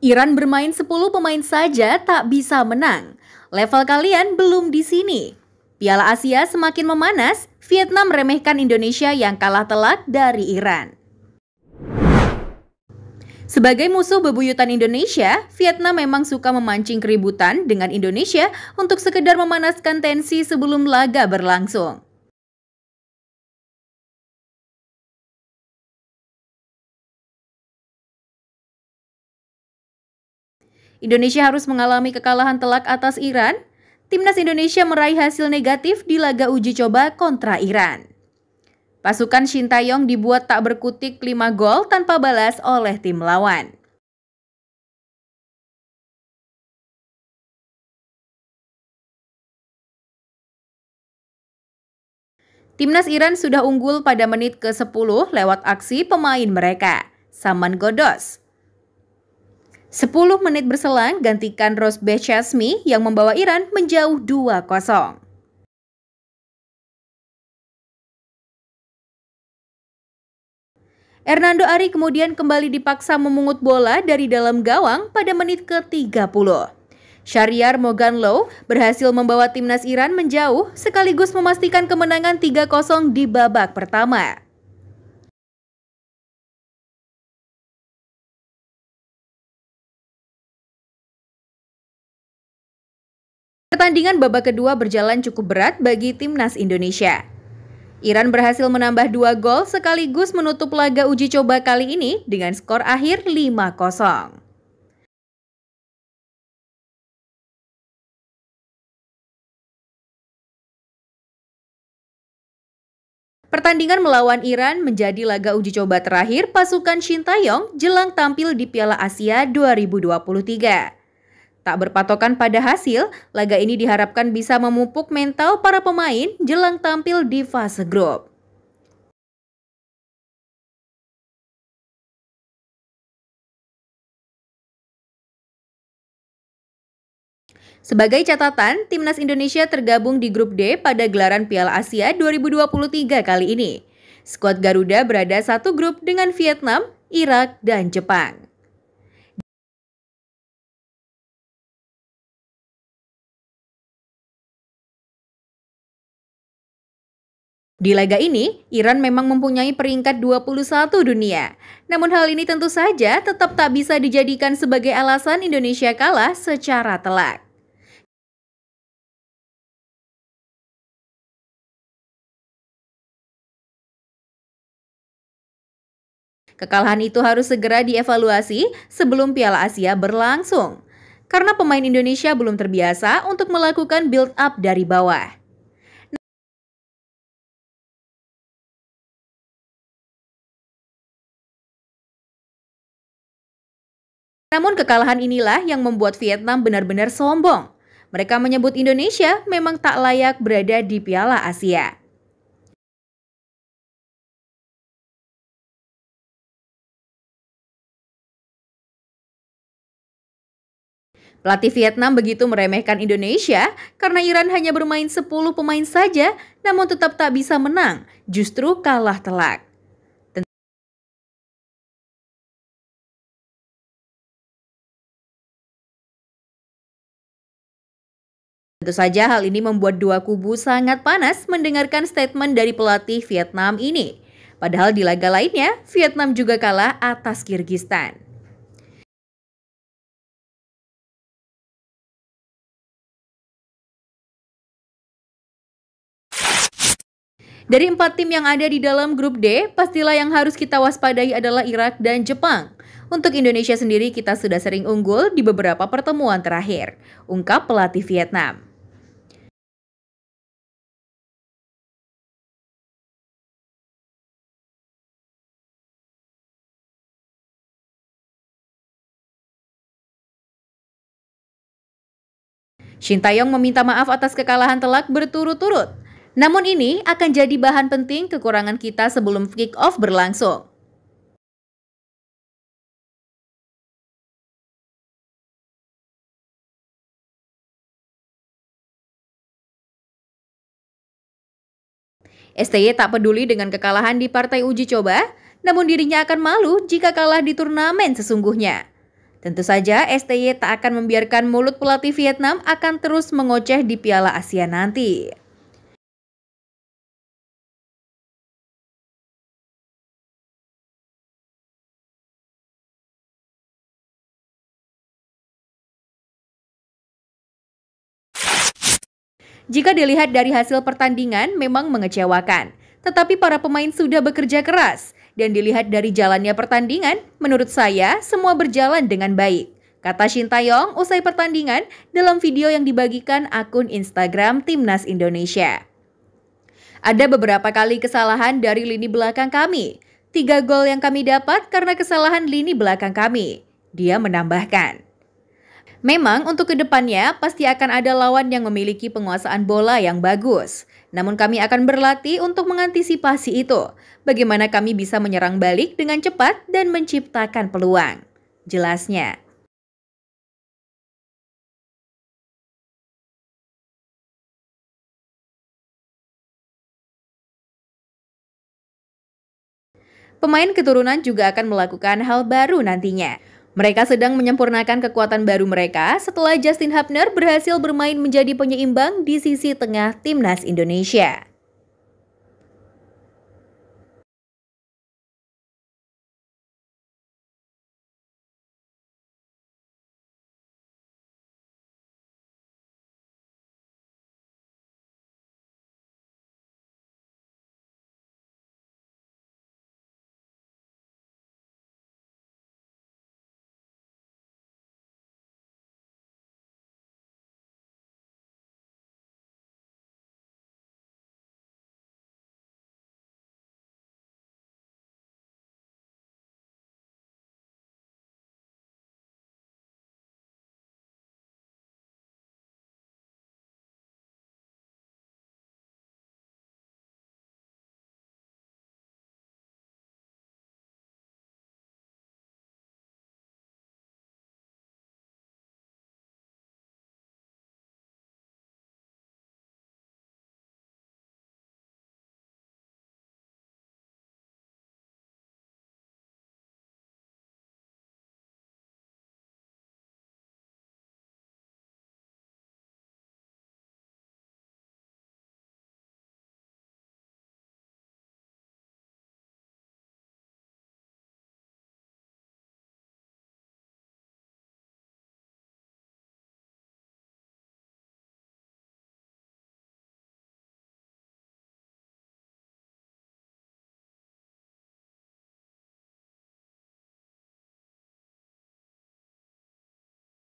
Iran bermain 10 pemain saja tak bisa menang. Level kalian belum di sini. Piala Asia semakin memanas, Vietnam remehkan Indonesia yang kalah telak dari Iran. Sebagai musuh bebuyutan Indonesia, Vietnam memang suka memancing keributan dengan Indonesia untuk sekedar memanaskan tensi sebelum laga berlangsung. Indonesia harus mengalami kekalahan telak atas Iran, timnas Indonesia meraih hasil negatif di laga uji coba kontra Iran. Pasukan Shin Tae Yong dibuat tak berkutik 5 gol tanpa balas oleh tim lawan. Timnas Iran sudah unggul pada menit ke-10 lewat aksi pemain mereka, Saman Godos. 10 menit berselang, gantikan Rose Bechasmi yang membawa Iran menjauh 2-0. Hernando Ari kemudian kembali dipaksa memungut bola dari dalam gawang pada menit ke-30. Syariar Low berhasil membawa timnas Iran menjauh sekaligus memastikan kemenangan 3-0 di babak pertama. Pertandingan babak kedua berjalan cukup berat bagi timnas Indonesia. Iran berhasil menambah dua gol sekaligus menutup laga uji coba kali ini dengan skor akhir 5-0. Pertandingan melawan Iran menjadi laga uji coba terakhir pasukan Shin Tae Yong jelang tampil di Piala Asia 2023. Tak berpatokan pada hasil, laga ini diharapkan bisa memupuk mental para pemain jelang tampil di fase grup. Sebagai catatan, Timnas Indonesia tergabung di grup D pada gelaran Piala Asia 2023 kali ini. Skuad Garuda berada satu grup dengan Vietnam, Irak, dan Jepang. Di laga ini, Iran memang mempunyai peringkat 21 dunia. Namun hal ini tentu saja tetap tak bisa dijadikan sebagai alasan Indonesia kalah secara telak. Kekalahan itu harus segera dievaluasi sebelum Piala Asia berlangsung. Karena pemain Indonesia belum terbiasa untuk melakukan build up dari bawah. Namun kekalahan inilah yang membuat Vietnam benar-benar sombong. Mereka menyebut Indonesia memang tak layak berada di Piala Asia. Pelatih Vietnam begitu meremehkan Indonesia karena Iran hanya bermain 10 pemain saja namun tetap tak bisa menang, justru kalah telak. Tentu saja hal ini membuat dua kubu sangat panas mendengarkan statement dari pelatih Vietnam ini. Padahal di laga lainnya, Vietnam juga kalah atas Kyrgyzstan. Dari empat tim yang ada di dalam grup D, pastilah yang harus kita waspadai adalah Irak dan Jepang. Untuk Indonesia sendiri, kita sudah sering unggul di beberapa pertemuan terakhir, ungkap pelatih Vietnam. Shintayong meminta maaf atas kekalahan telak berturut-turut. Namun ini akan jadi bahan penting kekurangan kita sebelum kick-off berlangsung. STY tak peduli dengan kekalahan di partai uji coba, namun dirinya akan malu jika kalah di turnamen sesungguhnya. Tentu saja STY tak akan membiarkan mulut pelatih Vietnam akan terus mengoceh di Piala Asia nanti. Jika dilihat dari hasil pertandingan memang mengecewakan, tetapi para pemain sudah bekerja keras dan dilihat dari jalannya pertandingan, menurut saya semua berjalan dengan baik. Kata Shin Taeyong usai pertandingan dalam video yang dibagikan akun Instagram Timnas Indonesia. Ada beberapa kali kesalahan dari lini belakang kami. Tiga gol yang kami dapat karena kesalahan lini belakang kami. Dia menambahkan. Memang untuk kedepannya pasti akan ada lawan yang memiliki penguasaan bola yang bagus. Namun kami akan berlatih untuk mengantisipasi itu. Bagaimana kami bisa menyerang balik dengan cepat dan menciptakan peluang. Jelasnya. Pemain keturunan juga akan melakukan hal baru nantinya. Mereka sedang menyempurnakan kekuatan baru mereka setelah Justin Hubner berhasil bermain menjadi penyeimbang di sisi tengah timnas Indonesia.